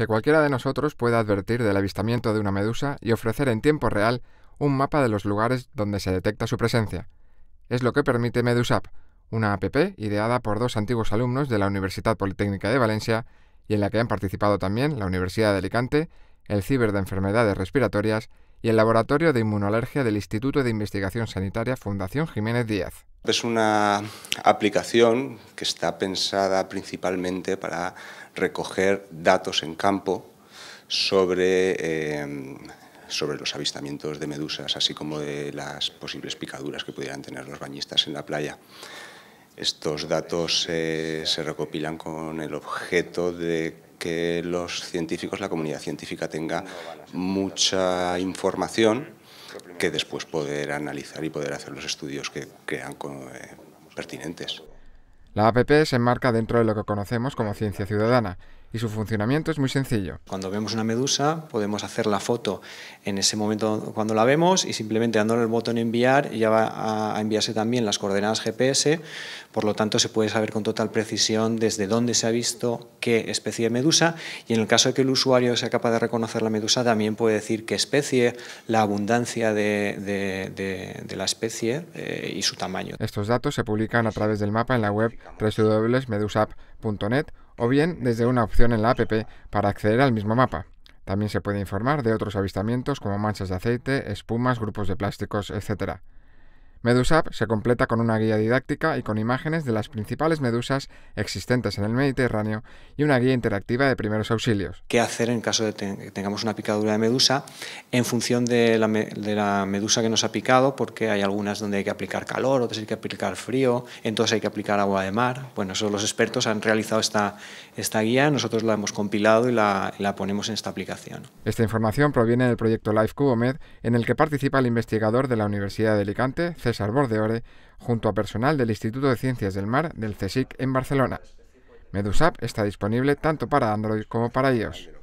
que cualquiera de nosotros pueda advertir del avistamiento de una medusa y ofrecer en tiempo real un mapa de los lugares donde se detecta su presencia. Es lo que permite MedusApp, una app ideada por dos antiguos alumnos de la Universidad Politécnica de Valencia y en la que han participado también la Universidad de Alicante, el Ciber de Enfermedades Respiratorias y el Laboratorio de inmunología del Instituto de Investigación Sanitaria Fundación Jiménez Díaz. Es una aplicación que está pensada principalmente para recoger datos en campo sobre, eh, sobre los avistamientos de medusas, así como de las posibles picaduras que pudieran tener los bañistas en la playa. Estos datos eh, se recopilan con el objeto de que los científicos, la comunidad científica tenga mucha información que después poder analizar y poder hacer los estudios que crean eh, pertinentes. La APP se enmarca dentro de lo que conocemos como ciencia ciudadana y su funcionamiento es muy sencillo. Cuando vemos una medusa podemos hacer la foto en ese momento cuando la vemos y simplemente dándole el botón enviar ya va a enviarse también las coordenadas GPS, por lo tanto se puede saber con total precisión desde dónde se ha visto qué especie de medusa y en el caso de que el usuario sea capaz de reconocer la medusa también puede decir qué especie, la abundancia de, la especie eh, y su tamaño. Estos datos se publican a través del mapa en la web www.medusap.net o bien desde una opción en la app para acceder al mismo mapa. También se puede informar de otros avistamientos como manchas de aceite, espumas, grupos de plásticos, etc. MedusApp se completa con una guía didáctica y con imágenes de las principales medusas existentes en el Mediterráneo y una guía interactiva de primeros auxilios. ¿Qué hacer en caso de que tengamos una picadura de medusa en función de la, medusa que nos ha picado? Porque hay algunas donde hay que aplicar calor, otras hay que aplicar frío, entonces hay que aplicar agua de mar. Bueno, esos los expertos han realizado esta, guía, nosotros la hemos compilado y la, ponemos en esta aplicación. Esta información proviene del proyecto Life CuboMed, en el que participa el investigador de la Universidad de Alicante, de Ore junto a personal del Instituto de Ciencias del Mar del CSIC en Barcelona. MedusApp está disponible tanto para Android como para iOS.